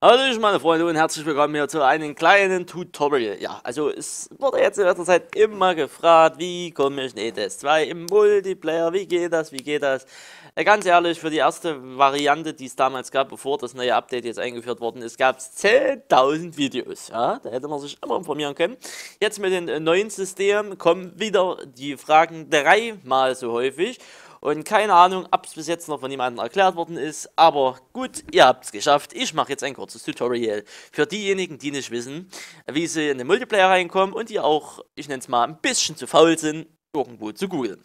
Hallo meine Freunde und herzlich willkommen hier zu einem kleinen Tutorial. Ja, also es wurde jetzt in letzter Zeit immer gefragt, wie komme ich in ETS 2 im Multiplayer, wie geht das, wie geht das? Ganz ehrlich, für die erste Variante, die es damals gab, bevor das neue Update jetzt eingeführt worden ist, gab es 10.000 Videos. Ja, da hätte man sich immer informieren können. Jetzt mit dem neuen System kommen wieder die Fragen dreimal so häufig. Und keine Ahnung, ob es bis jetzt noch von jemandem erklärt worden ist, aber gut, ihr habt es geschafft. Ich mache jetzt ein kurzes Tutorial für diejenigen, die nicht wissen, wie sie in den Multiplayer reinkommen und die auch, ich nenne es mal, ein bisschen zu faul sind, irgendwo zu googeln.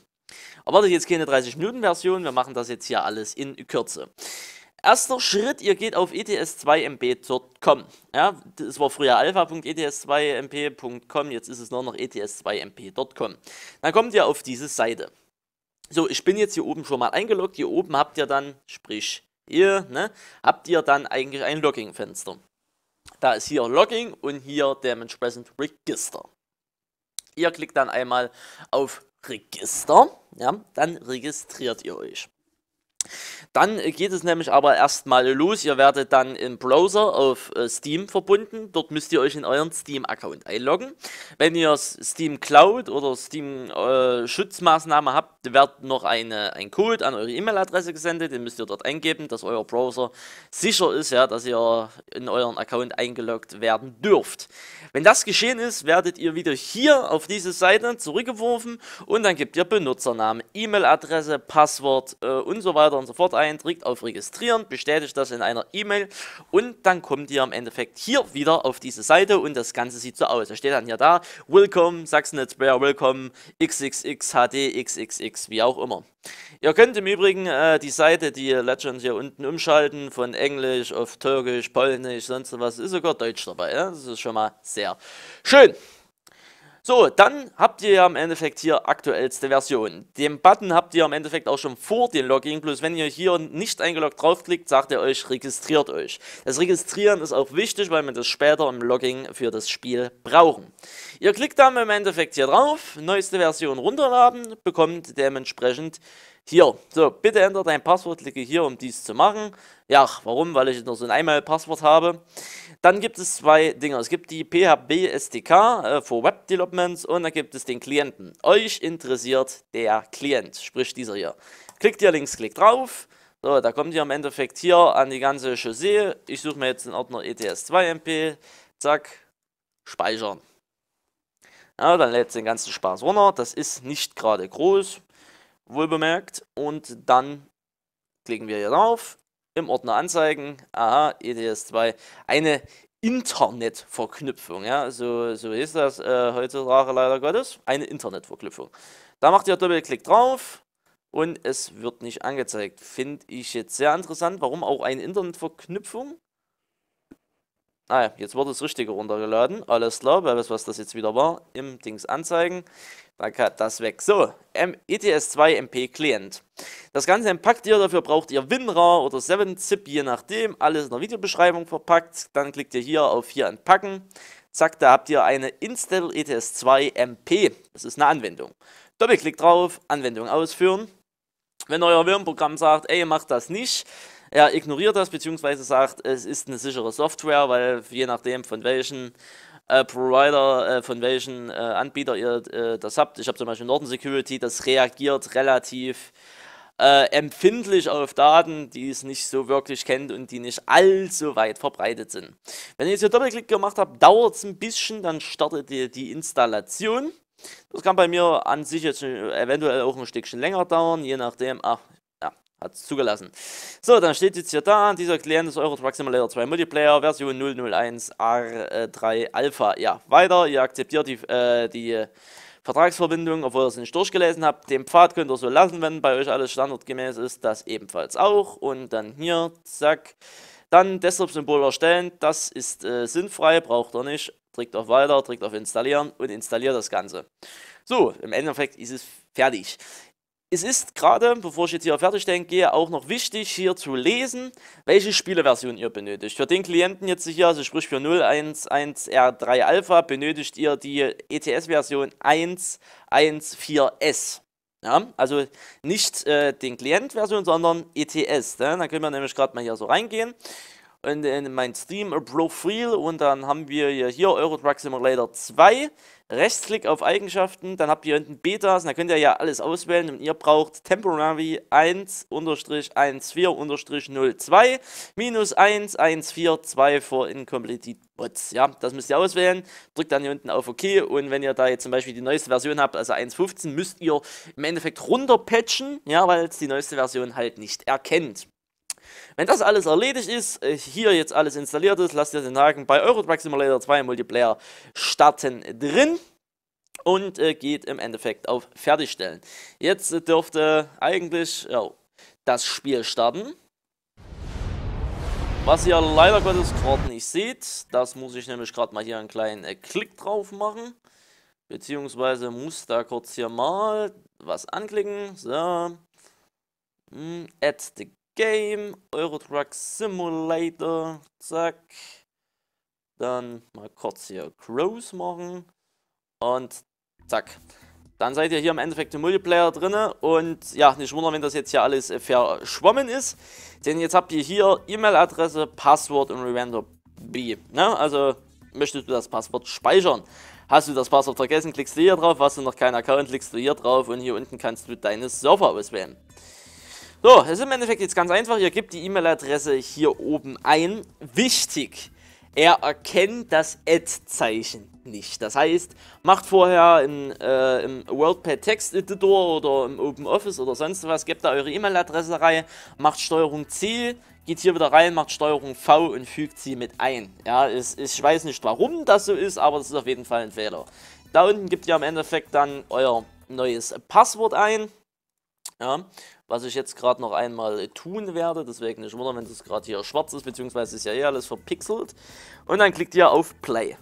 Erwartet jetzt keine 30-Minuten-Version, wir machen das jetzt hier alles in Kürze. Erster Schritt, ihr geht auf ets2mp.com. Ja, das war früher alpha.ets2mp.com, jetzt ist es nur noch ets2mp.com. Dann kommt ihr auf diese Seite. So, ich bin jetzt hier oben schon mal eingeloggt. Hier oben habt ihr dann, sprich ihr, ne, habt ihr dann eigentlich ein Logging-Fenster. Da ist hier Logging und hier dementsprechend Register. Ihr klickt dann einmal auf Register, ja, dann registriert ihr euch. Dann geht es nämlich aber erstmal los. Ihr werdet dann im Browser auf äh, Steam verbunden. Dort müsst ihr euch in euren Steam-Account einloggen. Wenn ihr Steam Cloud oder Steam äh, Schutzmaßnahme habt, wird noch eine, ein Code an eure E-Mail-Adresse gesendet. Den müsst ihr dort eingeben, dass euer Browser sicher ist, ja, dass ihr in euren Account eingeloggt werden dürft. Wenn das geschehen ist, werdet ihr wieder hier auf diese Seite zurückgeworfen und dann gebt ihr Benutzernamen, E-Mail-Adresse, Passwort äh, und so weiter weiter und so fort ein, drückt auf Registrieren, bestätigt das in einer E-Mail und dann kommt ihr im Endeffekt hier wieder auf diese Seite und das Ganze sieht so aus. Da steht dann hier da, Welcome, Sachsen-Netzwerk, Welcome, XXX, HD, XXX, wie auch immer. Ihr könnt im Übrigen äh, die Seite, die Legend hier unten umschalten, von Englisch auf Türkisch, Polnisch, sonst was, ist sogar Deutsch dabei. Ne? Das ist schon mal sehr schön. So, dann habt ihr ja im Endeffekt hier aktuellste Version. Den Button habt ihr im Endeffekt auch schon vor dem Login, bloß wenn ihr hier nicht eingeloggt draufklickt, sagt ihr euch, registriert euch. Das Registrieren ist auch wichtig, weil wir das später im Login für das Spiel brauchen. Ihr klickt dann im Endeffekt hier drauf, neueste Version runterladen, bekommt dementsprechend hier, so, bitte ändere dein Passwort, klicke hier, um dies zu machen. Ja, warum? Weil ich nur so ein Einmal-Passwort habe. Dann gibt es zwei Dinge. Es gibt die PHP SDK äh, für Web Developments und dann gibt es den Klienten. Euch interessiert der Klient, sprich dieser hier. Klickt hier links, klickt drauf. So, da kommt ihr im Endeffekt hier an die ganze Chaussee. Ich suche mir jetzt den Ordner ETS2MP. Zack, speichern. Ja, dann lädt es den ganzen Spaß runter. Das ist nicht gerade groß wohlbemerkt. Und dann klicken wir hier drauf, im Ordner anzeigen, aha, EDS2, eine Internetverknüpfung, ja, so, so hieß das äh, heutzutage leider Gottes, eine Internetverknüpfung. Da macht ihr Doppelklick drauf und es wird nicht angezeigt. Finde ich jetzt sehr interessant, warum auch eine Internetverknüpfung? Ah jetzt wurde das Richtige runtergeladen. Alles klar, wer weiß, was das jetzt wieder war, im Dings anzeigen. Dann kann das weg. So, ETS2 MP Client. Das Ganze entpackt ihr, dafür braucht ihr WinRAR oder 7-Zip, je nachdem. Alles in der Videobeschreibung verpackt. Dann klickt ihr hier auf hier entpacken. Zack, da habt ihr eine Install ETS2 MP. Das ist eine Anwendung. Doppelklick drauf, Anwendung ausführen. Wenn euer Wirm-Programm sagt, ey, macht das nicht, er ignoriert das, beziehungsweise sagt, es ist eine sichere Software, weil je nachdem von welchen äh, Provider, äh, von welchen äh, Anbieter ihr äh, das habt, ich habe zum Beispiel Norton Security, das reagiert relativ äh, empfindlich auf Daten, die es nicht so wirklich kennt und die nicht allzu weit verbreitet sind. Wenn ihr jetzt hier Doppelklick gemacht habt, dauert es ein bisschen, dann startet ihr die Installation. Das kann bei mir an sich jetzt äh, eventuell auch ein Stückchen länger dauern, je nachdem, ach, hat es zugelassen. So, dann steht jetzt hier da, dieser Client ist Euro Truck Simulator 2 Multiplayer, Version 001 R3 Alpha. Ja, weiter, ihr akzeptiert die, äh, die Vertragsverbindung, obwohl ihr es nicht durchgelesen habt. Den Pfad könnt ihr so lassen, wenn bei euch alles standardgemäß ist, das ebenfalls auch. Und dann hier, zack. Dann Desktop-Symbol erstellen, das ist äh, sinnfrei, braucht ihr nicht. Drückt auf Weiter, drückt auf Installieren und installiert das Ganze. So, im Endeffekt ist es fertig es ist gerade, bevor ich jetzt hier fertig denke, auch noch wichtig, hier zu lesen, welche Spieleversion ihr benötigt. Für den Klienten jetzt hier, also sprich für 011R3 Alpha, benötigt ihr die ETS-Version 114S. Ja, also nicht äh, den Klient-Version, sondern ETS. Ne? Da können wir nämlich gerade mal hier so reingehen in, in mein Steam-Profil und dann haben wir hier, Euro Truck Simulator 2. Rechtsklick auf Eigenschaften, dann habt ihr unten Betas, und da könnt ihr ja alles auswählen und ihr braucht Temporary 1-14-02 minus 1-142 for Incomplete Bots. Ja, das müsst ihr auswählen, drückt dann hier unten auf OK und wenn ihr da jetzt zum Beispiel die neueste Version habt, also 1.15, müsst ihr im Endeffekt runterpatchen, ja, weil es die neueste Version halt nicht erkennt. Wenn das alles erledigt ist, äh, hier jetzt alles installiert ist, lasst ihr den Haken bei Eurotruck Simulator 2 Multiplayer starten drin und äh, geht im Endeffekt auf Fertigstellen. Jetzt äh, dürfte eigentlich oh, das Spiel starten. Was ihr leider Gottes gerade nicht seht, das muss ich nämlich gerade mal hier einen kleinen äh, Klick drauf machen. Beziehungsweise muss da kurz hier mal was anklicken. So. Mm, add the Game, Euro Truck Simulator, zack. Dann mal kurz hier Gross machen und zack. Dann seid ihr hier im Endeffekt im Multiplayer drin und ja, nicht wundern, wenn das jetzt hier alles verschwommen ist, denn jetzt habt ihr hier E-Mail-Adresse, Passwort und Rewender B. Ne? Also möchtest du das Passwort speichern. Hast du das Passwort vergessen, klickst du hier drauf, hast du noch keinen Account, klickst du hier drauf und hier unten kannst du deine Server auswählen. So, es ist im Endeffekt jetzt ganz einfach. Ihr gebt die E-Mail-Adresse hier oben ein. Wichtig, er erkennt das Ad-Zeichen nicht. Das heißt, macht vorher in, äh, im WorldPad Text Editor oder im OpenOffice oder sonst was, gebt da eure E-Mail-Adresse rein, macht Steuerung C, geht hier wieder rein, macht Steuerung V und fügt sie mit ein. Ja, es, ich weiß nicht, warum das so ist, aber das ist auf jeden Fall ein Fehler. Da unten gebt ihr im Endeffekt dann euer neues Passwort ein. Ja, was ich jetzt gerade noch einmal äh, tun werde, deswegen nicht wundern, wenn das gerade hier schwarz ist, beziehungsweise ist ja eh alles verpixelt. Und dann klickt ihr auf Play.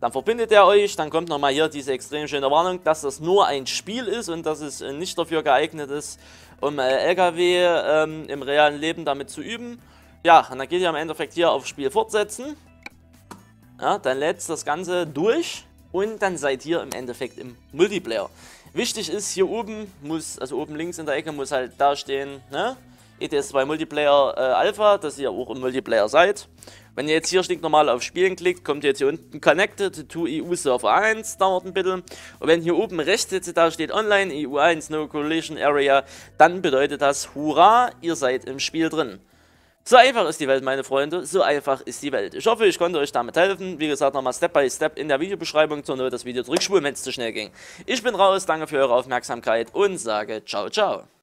Dann verbindet er euch, dann kommt nochmal hier diese extrem schöne Warnung, dass das nur ein Spiel ist und dass es äh, nicht dafür geeignet ist, um äh, LKW ähm, im realen Leben damit zu üben. Ja, und dann geht ihr im Endeffekt hier auf Spiel fortsetzen. Ja, dann lädt das Ganze durch und dann seid ihr im Endeffekt im Multiplayer. Wichtig ist, hier oben muss, also oben links in der Ecke muss halt da stehen, ne? ETS 2 Multiplayer äh, Alpha, dass ihr auch im Multiplayer seid. Wenn ihr jetzt hier stinknormal auf Spielen klickt, kommt ihr jetzt hier unten Connected to EU Server 1, dauert ein bisschen. Und wenn hier oben rechts jetzt da steht Online EU 1 No Collision Area, dann bedeutet das Hurra, ihr seid im Spiel drin. So einfach ist die Welt, meine Freunde, so einfach ist die Welt. Ich hoffe, ich konnte euch damit helfen. Wie gesagt, nochmal Step by Step in der Videobeschreibung zur Not das Video zurückspulen, wenn es zu schnell ging. Ich bin raus, danke für eure Aufmerksamkeit und sage ciao, ciao.